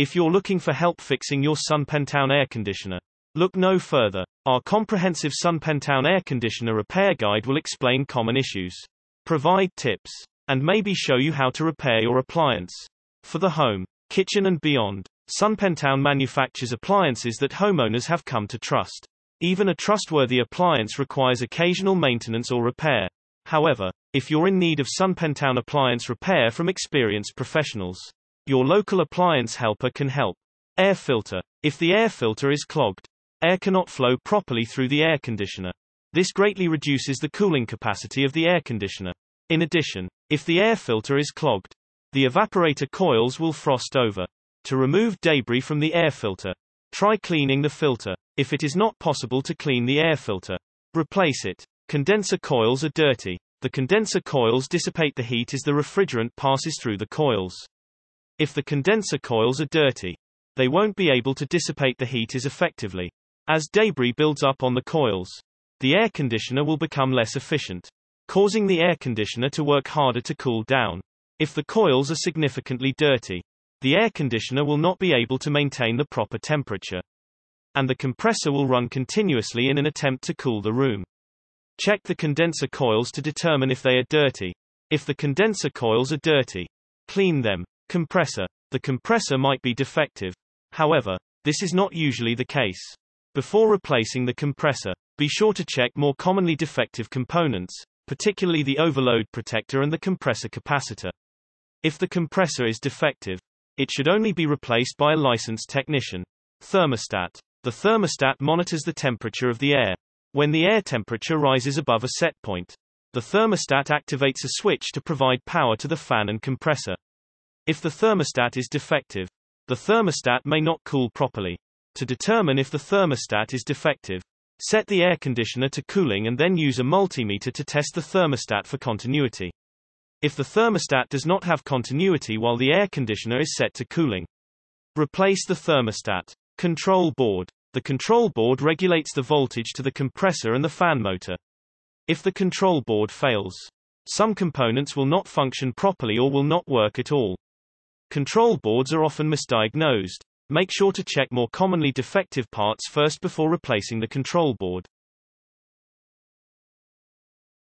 If you're looking for help fixing your Sunpentown air conditioner, look no further. Our comprehensive Sunpentown air conditioner repair guide will explain common issues, provide tips, and maybe show you how to repair your appliance. For the home, kitchen and beyond, Sunpentown manufactures appliances that homeowners have come to trust. Even a trustworthy appliance requires occasional maintenance or repair. However, if you're in need of Sunpentown appliance repair from experienced professionals, your local appliance helper can help. Air filter. If the air filter is clogged, air cannot flow properly through the air conditioner. This greatly reduces the cooling capacity of the air conditioner. In addition, if the air filter is clogged, the evaporator coils will frost over. To remove debris from the air filter, try cleaning the filter. If it is not possible to clean the air filter, replace it. Condenser coils are dirty. The condenser coils dissipate the heat as the refrigerant passes through the coils. If the condenser coils are dirty, they won't be able to dissipate the heat as effectively. As debris builds up on the coils, the air conditioner will become less efficient, causing the air conditioner to work harder to cool down. If the coils are significantly dirty, the air conditioner will not be able to maintain the proper temperature. And the compressor will run continuously in an attempt to cool the room. Check the condenser coils to determine if they are dirty. If the condenser coils are dirty, clean them. Compressor. The compressor might be defective. However, this is not usually the case. Before replacing the compressor, be sure to check more commonly defective components, particularly the overload protector and the compressor capacitor. If the compressor is defective, it should only be replaced by a licensed technician. Thermostat. The thermostat monitors the temperature of the air. When the air temperature rises above a set point, the thermostat activates a switch to provide power to the fan and compressor. If the thermostat is defective, the thermostat may not cool properly. To determine if the thermostat is defective, set the air conditioner to cooling and then use a multimeter to test the thermostat for continuity. If the thermostat does not have continuity while the air conditioner is set to cooling, replace the thermostat. Control board. The control board regulates the voltage to the compressor and the fan motor. If the control board fails, some components will not function properly or will not work at all. Control boards are often misdiagnosed. Make sure to check more commonly defective parts first before replacing the control board.